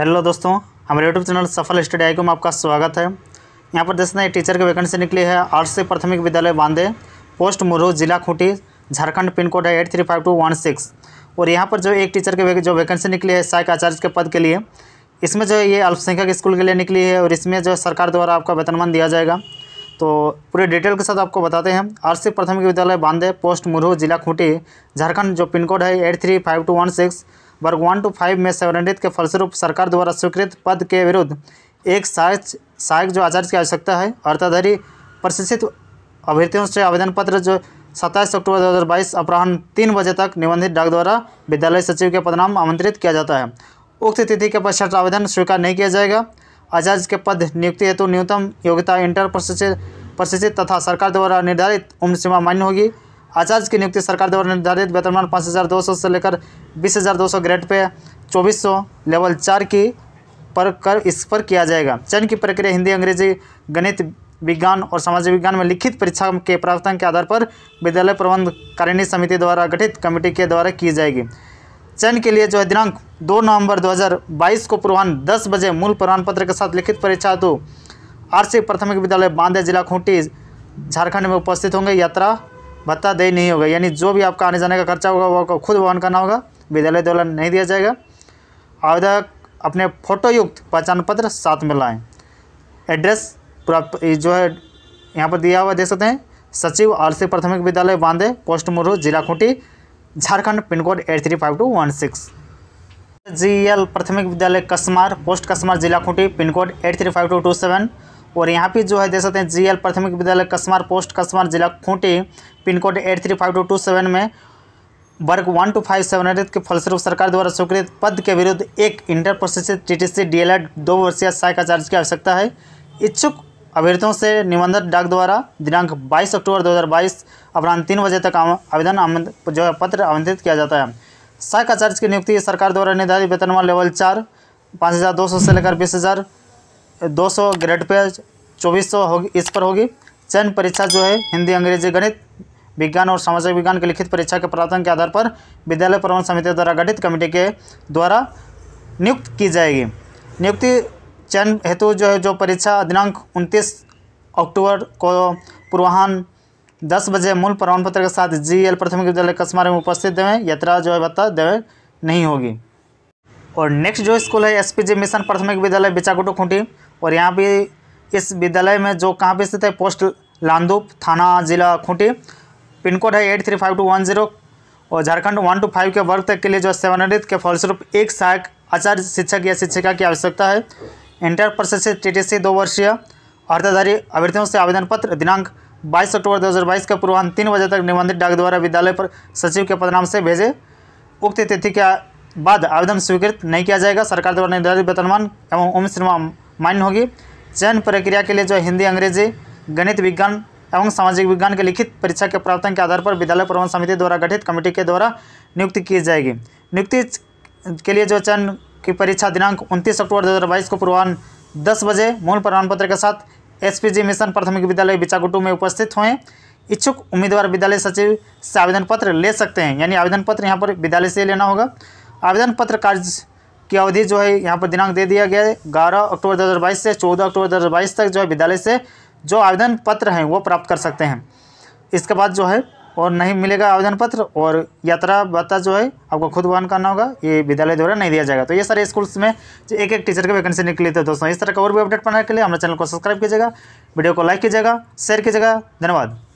hello दोस्तों हमारे YouTube channel Safal study I में आपका स्वागत है यहाँ पर देखते हैं टीचर की वैकेंसी निकली है आर्ट्स से प्राथमिक विद्यालय बांदे पोस्ट मुरहू जिला खूंटी झारखंड पिन कोड है eight three five two one six और यहाँ पर जो एक टीचर के जो वैकेंसी निकली है सहायक आचार्य के पद के लिए इसमें जो है ये अल्पसंख्यक स्कूल के लिए निकली है और इसमें जो सरकार द्वारा आपका वेतनमान दिया जाएगा तो पूरे डिटेल के साथ आपको बताते हैं आर्सी प्राथमिक विद्यालय बांदे पोस्ट मुरहू जिला खूंटी झारखंड जो पिन कोड है eight three five two one six वर्ग वन टू फाइव में सेवनडित के फलस्वरूप सरकार द्वारा स्वीकृत पद के विरुद्ध एक सहायक सहायक जो आचार्य की आवश्यकता है अर्थाधरी प्रशिक्षित अभ्यर्थियों से आवेदन पत्र जो सत्ताईस अक्टूबर 2022 अपराह्न तीन बजे तक निबंधित डाक द्वारा विद्यालय सचिव के पदनाम आमंत्रित किया जाता है उक्त तिथि के पश्चात आवेदन स्वीकार नहीं किया जाएगा आचार्य के पद नियुक्ति हेतु न्यूनतम योग्यता इंटर प्रशिक्षित प्रशिक्षित तथा सरकार द्वारा निर्धारित उम्र सीमा मान्य होगी आचार्य की नियुक्ति सरकार द्वारा निर्धारित वेतनमान पाँच हज़ार दो सौ से लेकर बीस हज़ार दो सौ ग्रेड पे चौबीस सौ लेवल चार की पर कर इस पर किया जाएगा चयन की प्रक्रिया हिंदी अंग्रेजी गणित विज्ञान और सामाजिक विज्ञान में लिखित परीक्षा के प्रावधान के आधार पर विद्यालय प्रबंध कारिणी समिति द्वारा गठित कमेटी के द्वारा की जाएगी चयन के लिए जो है दिनांक दो नवंबर 2022 को पूर्वान्न 10 बजे मूल प्रमाण पत्र के साथ लिखित परीक्षा हेतु आर प्राथमिक विद्यालय बांदे जिला खूंटी झारखंड में उपस्थित होंगे यात्रा भत्ता दे नहीं होगा यानी जो भी आपका आने जाने का खर्चा होगा वो आपको खुद वहन करना होगा विद्यालय द्वारा नहीं दिया जाएगा आवेदक अपने फोटोयुक्त पहचान पत्र साथ में लाएँ एड्रेस पूरा जो है यहाँ पर दिया हुआ देख सकते हैं सचिव आलसी प्राथमिक विद्यालय बांदे पोस्ट मुरू जिला Khunti Jharkhand pin code eight three five two one six G L प्राथमिक विद्यालय कस्मार पोस्ट कसमार जिला Khunti pin code eight three five two two seven और यहाँ पे जो है देख सकते हैं जी प्राथमिक विद्यालय कस्मार पोस्ट कस्मार जिला Khunti pin code eight three five two two seven में वर्ग वन टू फाइव सेवन के फलस्वरूप सरकार द्वारा स्वीकृत पद के विरुद्ध एक इंटर प्रोसेसित T T C D El Ed दो वर्षीय सहायक आचार्य की आवश्यकता है इच्छुक अभ्यर्थियों से निबंधन डाक द्वारा दिनांक बाईस अक्टूबर बाईस अपराह्न तीन बजे तक आवेदन जो है पत्र आमंत्रित किया जाता है सहायक आचार्य की नियुक्ति सरकार द्वारा निर्धारित वेतनमान लेवल चार पाँच हज़ार दो सौ से लेकर बीस हज़ार 200 ग्रेड पे 2400 होगी इस पर होगी चयन परीक्षा जो है हिंदी अंग्रेजी गणित विज्ञान और सामाजिक विज्ञान की लिखित परीक्षा के प्रावधान के आधार पर विद्यालय प्रबंध समिति द्वारा गठित कमेटी के द्वारा नियुक्त की जाएगी नियुक्ति चयन हेतु जो है जो परीक्षा दिनांक उनतीस अक्टूबर को पूर्वाहन दस बजे मूल प्रमाण पत्र के साथ जी एल प्राथमिक विद्यालय कसमारे में उपस्थित देवें यात्रा जो है भत्ता देवें नहीं होगी और नेक्स्ट जो स्कूल है एस पी जी मिशन प्राथमिक विद्यालय बिचाकुटू खूंटी और यहाँ पे इस विद्यालय में जो कहाँ पे स्थित है पोस्ट लांदूप थाना जिला खूंटी पिन कोड है eight three five two one zero और झारखंड वन टू फाइव के वर्ग तक के लिए जो सेवानिवृत्त के फलस्वरूप एक सहायक आचार्य शिक्षक या शिक्षिका की आवश्यकता है इंटर प्रशिक्षित सी दो वर्षीय अर्थाधारी अभ्यर्थियों से आवेदन पत्र दिनांक बाईस अक्टूबर दो हज़ार बाईस के पूर्वान्ह तीन बजे तक निबंधित डाक द्वारा विद्यालय पर सचिव के पदनाम से भेजे उक्त तिथि के बाद आवेदन स्वीकृत नहीं किया जाएगा सरकार द्वारा निर्धारित वेतनमान एवं उम्र सीमा मान्य होगी चयन प्रक्रिया के लिए जो हिंदी अंग्रेजी गणित विज्ञान एवं सामाजिक विज्ञान के लिखित परीक्षा के प्रावधान के आधार पर विद्यालय प्रबंध समिति द्वारा गठित कमेटी के द्वारा नियुक्ति की जाएगी नियुक्ति के लिए जो चयन की परीक्षा दिनांक 29 अक्टूबर 2022 को पूर्वान्न दस बजे मूल प्रमाण पत्र के साथ एसपीजी मिशन प्राथमिक विद्यालय बिचागुटू में उपस्थित हुए इच्छुक उम्मीदवार विद्यालय सचिव से आवेदन पत्र ले सकते हैं यानी आवेदन पत्र यहाँ पर विद्यालय से लेना होगा आवेदन पत्र कार्य की अवधि जो है यहाँ पर दिनांक दे दिया गया है ग्यारह अक्टूबर दो से चौदह अक्टूबर दो तक जो है विद्यालय से जो आवेदन पत्र हैं वो प्राप्त कर सकते हैं इसके बाद जो है और नहीं मिलेगा आवेदन पत्र और यात्रा भत्ता जो है आपको खुद वहन करना होगा ये विद्यालय द्वारा नहीं दिया जाएगा तो ये सारे स्कूल्स में जो एक एक टीचर की वैकेंसी निकली थे तो दोस्तों इस तरह का और भी अपडेट पाने के लिए हमारे चैनल को सब्सक्राइब कीजिएगा वीडियो को लाइक कीजिएगा शेयर कीजिएगा धन्यवाद